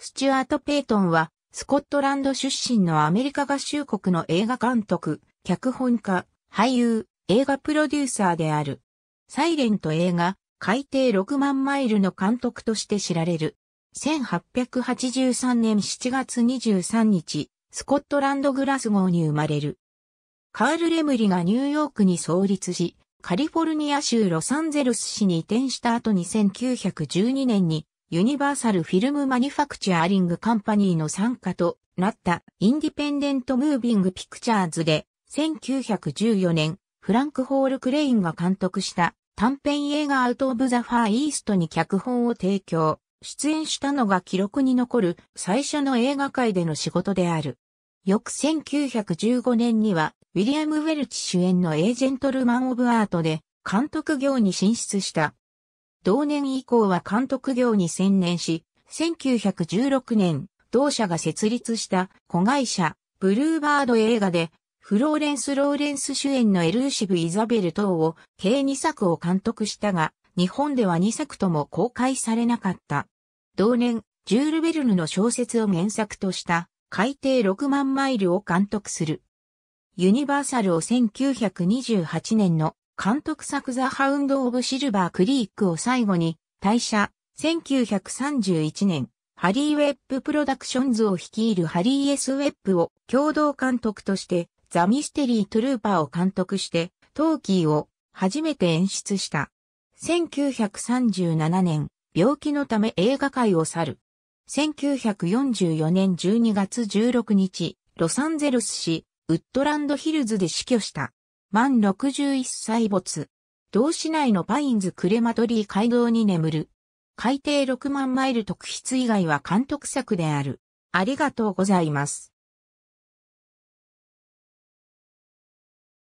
スチュアート・ペイトンは、スコットランド出身のアメリカ合衆国の映画監督、脚本家、俳優、映画プロデューサーである。サイレント映画、海底6万マイルの監督として知られる。1883年7月23日、スコットランドグラスゴーに生まれる。カール・レムリがニューヨークに創立し、カリフォルニア州ロサンゼルス市に移転した後2 9 1 2年にユニバーサルフィルムマニュファクチャーリングカンパニーの参加となったインディペンデントムービングピクチャーズで1914年フランク・ホール・クレインが監督した短編映画アウト・オブ・ザ・ファー・イーストに脚本を提供、出演したのが記録に残る最初の映画界での仕事である。翌1915年にはウィリアム・ウェルチ主演のエージェントルマン・オブ・アートで監督業に進出した同年以降は監督業に専念し、1916年、同社が設立した子会社、ブルーバード映画で、フローレンス・ローレンス主演のエルーシブ・イザベル等を計2作を監督したが、日本では2作とも公開されなかった。同年、ジュール・ベルヌの小説を原作とした海底6万マイルを監督する。ユニバーサルを1928年の監督作ザ・ハウンド・オブ・シルバー・クリークを最後に退社。1931年、ハリー・ウェップ・プロダクションズを率いるハリー・エス・ウェップを共同監督として、ザ・ミステリー・トゥルーパーを監督して、トーキーを初めて演出した。1937年、病気のため映画界を去る。1944年12月16日、ロサンゼルス市、ウッドランドヒルズで死去した。満61歳没。同市内のパインズクレマトリー街道に眠る。海底6万マイル特筆以外は監督作である。ありがとうございます。